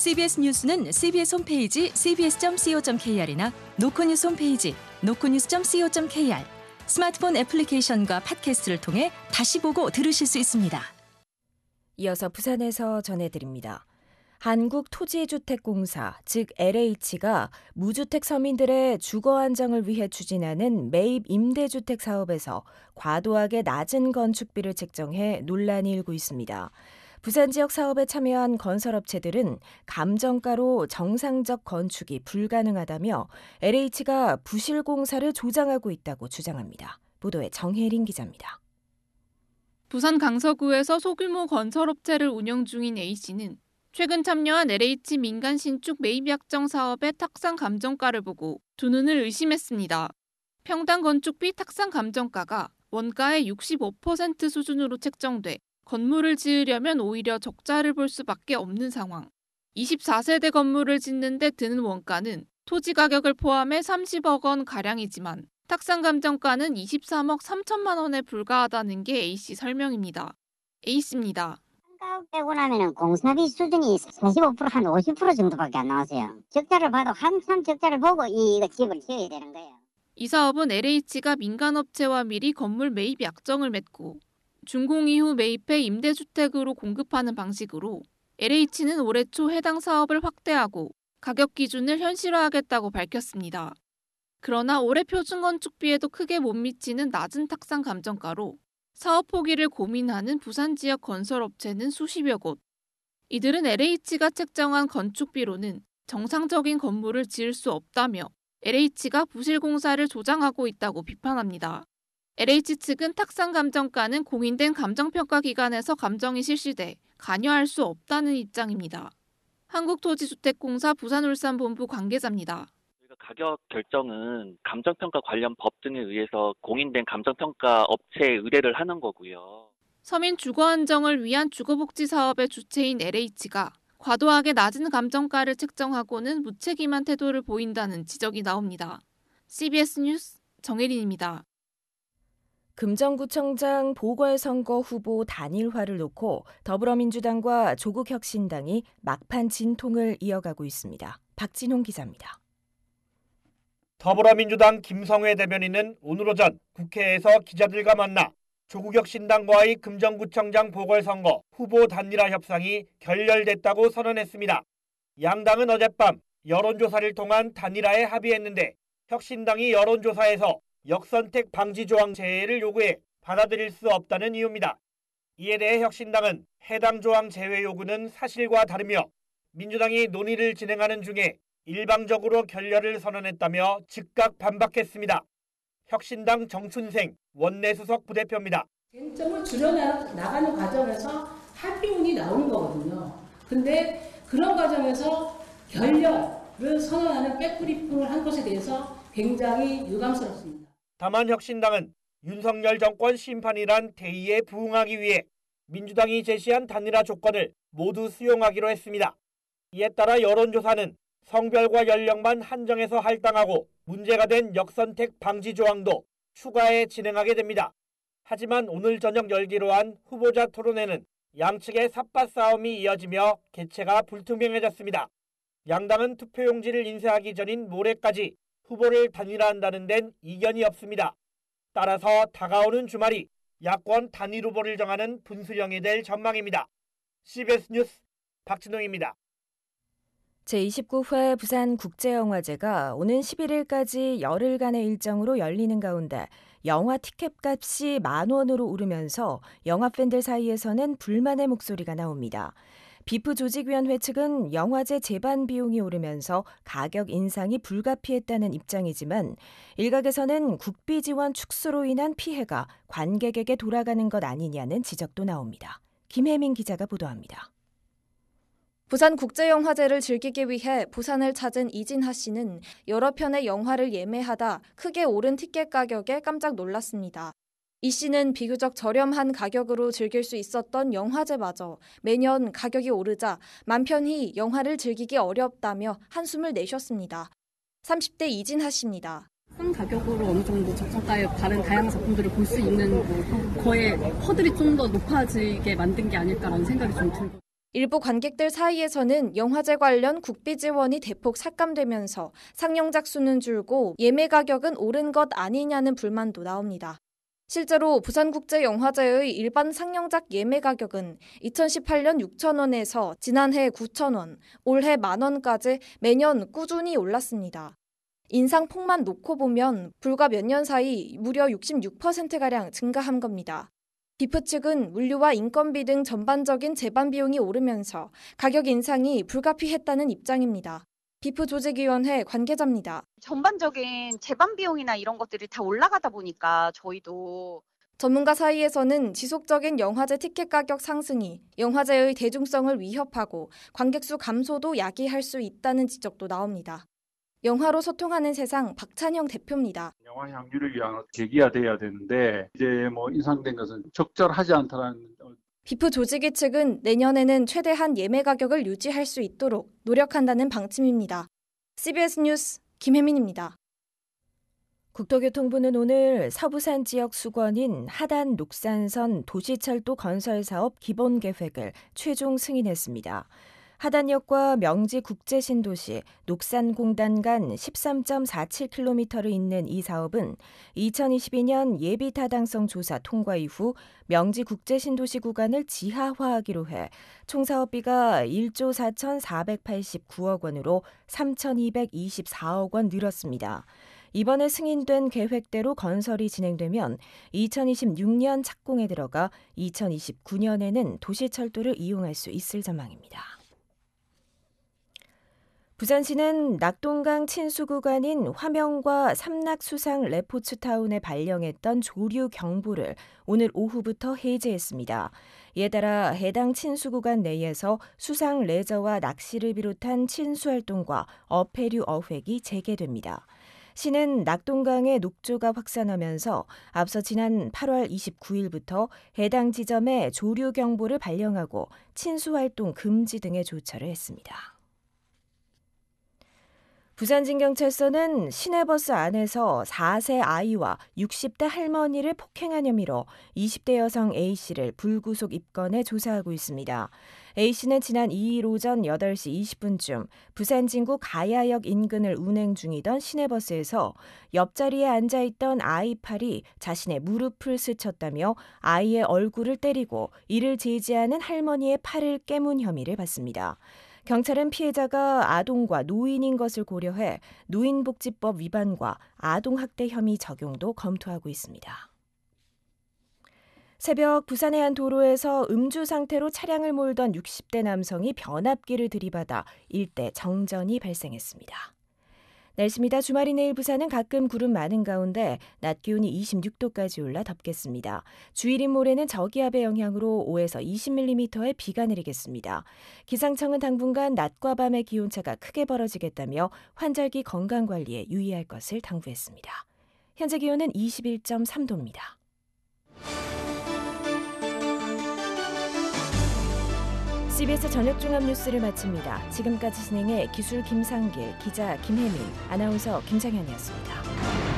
CBS 뉴스는 CBS 홈페이지 cbs.co.kr이나 노코뉴스 홈페이지 노코뉴스.co.kr 스마트폰 애플리케이션과 팟캐스트를 통해 다시 보고 들으실 수 있습니다. 이어서 부산에서 전해드립니다. 한국토지주택공사 즉 LH가 무주택 서민들의 주거 안정을 위해 추진하는 매입 임대주택 사업에서 과도하게 낮은 건축비를 책정해 논란이 일고 있습니다. 부산 지역 사업에 참여한 건설업체들은 감정가로 정상적 건축이 불가능하다며 LH가 부실 공사를 조장하고 있다고 주장합니다. 보도에 정혜린 기자입니다. 부산 강서구에서 소규모 건설업체를 운영 중인 A씨는 최근 참여한 LH 민간 신축 매입 약정 사업의 탁상 감정가를 보고 두 눈을 의심했습니다. 평당 건축비 탁상 감정가가 원가의 65% 수준으로 책정돼 건물을 지으려면 오히려 적자를 볼 수밖에 없는 상황. 24세대 건물을 짓는데 드는 원가는 토지 가격을 포함해 30억 원 가량이지만 탁상 감정가는 23억 3천만 원에 불과하다는 게 A씨 설명입니다. A씨입니다. 가격 빼고 나면은 공사비 수준이 45%한 50% 정도밖에 안 나왔어요. 적자를 봐도 한참 적자를 보고 이 집을 지어야 되는 거예요. 이 사업은 LH가 민간업체와 미리 건물 매입 약정을 맺고 준공 이후 매입해 임대주택으로 공급하는 방식으로 LH는 올해 초 해당 사업을 확대하고 가격 기준을 현실화하겠다고 밝혔습니다. 그러나 올해 표준 건축비에도 크게 못 미치는 낮은 탁상 감정가로 사업 포기를 고민하는 부산 지역 건설업체는 수십여 곳. 이들은 LH가 책정한 건축비로는 정상적인 건물을 지을 수 없다며 LH가 부실 공사를 조장하고 있다고 비판합니다. LH 측은 탁상 감정가는 공인된 감정평가 기관에서 감정이 실시돼 관여할 수 없다는 입장입니다. 한국토지주택공사 부산울산본부 관계자입니다. 가격 결정은 감정평가 관련 법 등에 의해서 공인된 감정평가 업체에 의뢰를 하는 거고요. 서민 주거 안정을 위한 주거복지 사업의 주체인 LH가 과도하게 낮은 감정가를 책정하고는 무책임한 태도를 보인다는 지적이 나옵니다. CBS 뉴스 정혜린입니다. 금정구청장 보궐선거 후보 단일화를 놓고 더불어민주당과 조국혁신당이 막판 진통을 이어가고 있습니다. 박진홍 기자입니다. 더불어민주당 김성회 대변인은 오늘 오전 국회에서 기자들과 만나 조국혁신당과의 금정구청장 보궐선거 후보 단일화 협상이 결렬됐다고 선언했습니다. 양당은 어젯밤 여론조사를 통한 단일화에 합의했는데 혁신당이 여론조사에서 역선택 방지 조항 제외를 요구해 받아들일 수 없다는 이유입니다. 이에 대해 혁신당은 해당 조항 제외 요구는 사실과 다르며 민주당이 논의를 진행하는 중에 일방적으로 결렬을 선언했다며 즉각 반박했습니다. 혁신당 정춘생 원내수석 부대표입니다. 쟁점을 줄여나가는 과정에서 합의문이 나온 거거든요. 근데 그런 과정에서 결렬을 선언하는 백브리핑을 한 것에 대해서 굉장히 유감스럽습니다. 다만 혁신당은 윤석열 정권 심판이란 대의에 부응하기 위해 민주당이 제시한 단일화 조건을 모두 수용하기로 했습니다. 이에 따라 여론조사는 성별과 연령만 한정해서 할당하고 문제가 된 역선택 방지 조항도 추가해 진행하게 됩니다. 하지만 오늘 저녁 열기로 한 후보자 토론회는 양측의 삽바 싸움이 이어지며 개최가 불투명해졌습니다. 양당은 투표용지를 인쇄하기 전인 모레까지 후보를 단일화한다는 데는 이견이 없습니다. 따라서 다가오는 주말이 야권 단일 후보를 정하는 분수령이 될 전망입니다. CBS 뉴스 박진웅입니다. 제29회 부산국제영화제가 오는 11일까지 열흘간의 일정으로 열리는 가운데 영화 티켓값이 만 원으로 오르면서 영화 팬들 사이에서는 불만의 목소리가 나옵니다. 비프 조직위원회 측은 영화제 재반 비용이 오르면서 가격 인상이 불가피했다는 입장이지만 일각에서는 국비 지원 축소로 인한 피해가 관객에게 돌아가는 것 아니냐는 지적도 나옵니다. 김혜민 기자가 보도합니다. 부산 국제영화제를 즐기기 위해 부산을 찾은 이진하 씨는 여러 편의 영화를 예매하다 크게 오른 티켓 가격에 깜짝 놀랐습니다. 이 씨는 비교적 저렴한 가격으로 즐길 수 있었던 영화제마저 매년 가격이 오르자 만편히 영화를 즐기기 어렵다며 한숨을 내셨습니다. 30대 이진하 씨입니다. 싼 가격으로 어느 정도 저가의 다른 다양한 작품들을 볼 수 있는 거에 허들이 좀 더 높아지게 만든 게 아닐까라는 생각이 좀 들고 일부 관객들 사이에서는 영화제 관련 국비 지원이 대폭 삭감되면서 상영작 수는 줄고 예매 가격은 오른 것 아니냐는 불만도 나옵니다. 실제로 부산국제영화제의 일반 상영작 예매 가격은 2018년 6천원에서 지난해 9천원 올해 만원까지 매년 꾸준히 올랐습니다. 인상폭만 놓고 보면 불과 몇 년 사이 무려 66%가량 증가한 겁니다. 비프 측은 물류와 인건비 등 전반적인 재반 비용이 오르면서 가격 인상이 불가피했다는 입장입니다. 비프 조직위원회 관계자입니다. 전반적인 재반 비용이나 이런 것들이 다 올라가다 보니까 저희도 전문가 사이에서는 지속적인 영화제 티켓 가격 상승이 영화제의 대중성을 위협하고 관객수 감소도 야기할 수 있다는 지적도 나옵니다. 영화로 소통하는 세상 박찬영 대표입니다. 영화 향유를 위한 계기가 돼야 되는데 이제 뭐 인상된 것은 적절하지 않다는 비프 조직의 측은 내년에는 최대한 예매 가격을 유지할 수 있도록 노력한다는 방침입니다. CBS 뉴스 김혜민입니다. 국토교통부는 오늘 서부산 지역 수건인 하단 녹산선 도시철도 건설 사업 기본 계획을 최종 승인했습니다. 하단역과 명지 국제신도시 녹산공단 간 13.47km를 잇는 이 사업은 2022년 예비 타당성 조사 통과 이후 명지 국제신도시 구간을 지하화하기로 해 총사업비가 1조 4,489억 원으로 3,224억 원 늘었습니다. 이번에 승인된 계획대로 건설이 진행되면 2026년 착공에 들어가 2029년에는 도시철도를 이용할 수 있을 전망입니다. 부산시는 낙동강 친수 구간인 화명과 삼낙수상 레포츠타운에 발령했던 조류 경보를 오늘 오후부터 해제했습니다. 이에 따라 해당 친수 구간 내에서 수상 레저와 낚시를 비롯한 친수 활동과 어패류 어획이 재개됩니다. 시는 낙동강의 녹조가 확산하면서 앞서 지난 8월 29일부터 해당 지점에 조류 경보를 발령하고 친수 활동 금지 등의 조처를 했습니다. 부산진경찰서는 시내버스 안에서 4세 아이와 60대 할머니를 폭행한 혐의로 20대 여성 A씨를 불구속 입건해 조사하고 있습니다. A씨는 지난 2일 오전 8시 20분쯤 부산진구 가야역 인근을 운행 중이던 시내버스에서 옆자리에 앉아있던 아이 팔이 자신의 무릎을 스쳤다며 아이의 얼굴을 때리고 이를 제지하는 할머니의 팔을 깨문 혐의를 받습니다. 경찰은 피해자가 아동과 노인인 것을 고려해 노인복지법 위반과 아동학대 혐의 적용도 검토하고 있습니다. 새벽 부산의 한 도로에서 음주 상태로 차량을 몰던 60대 남성이 변압기를 들이받아 일대 정전이 발생했습니다. 날씨입니다. 주말인 내일 부산은 가끔 구름 많은 가운데 낮 기온이 26도까지 올라 덥겠습니다. 주일인 모레는 저기압의 영향으로 5에서 20mm의 비가 내리겠습니다. 기상청은 당분간 낮과 밤의 기온차가 크게 벌어지겠다며 환절기 건강관리에 유의할 것을 당부했습니다. 현재 기온은 21.3도입니다. CBS 저녁 종합 뉴스를 마칩니다. 지금까지 진행해 기술 김상길, 기자 김혜민, 아나운서 김상현이었습니다.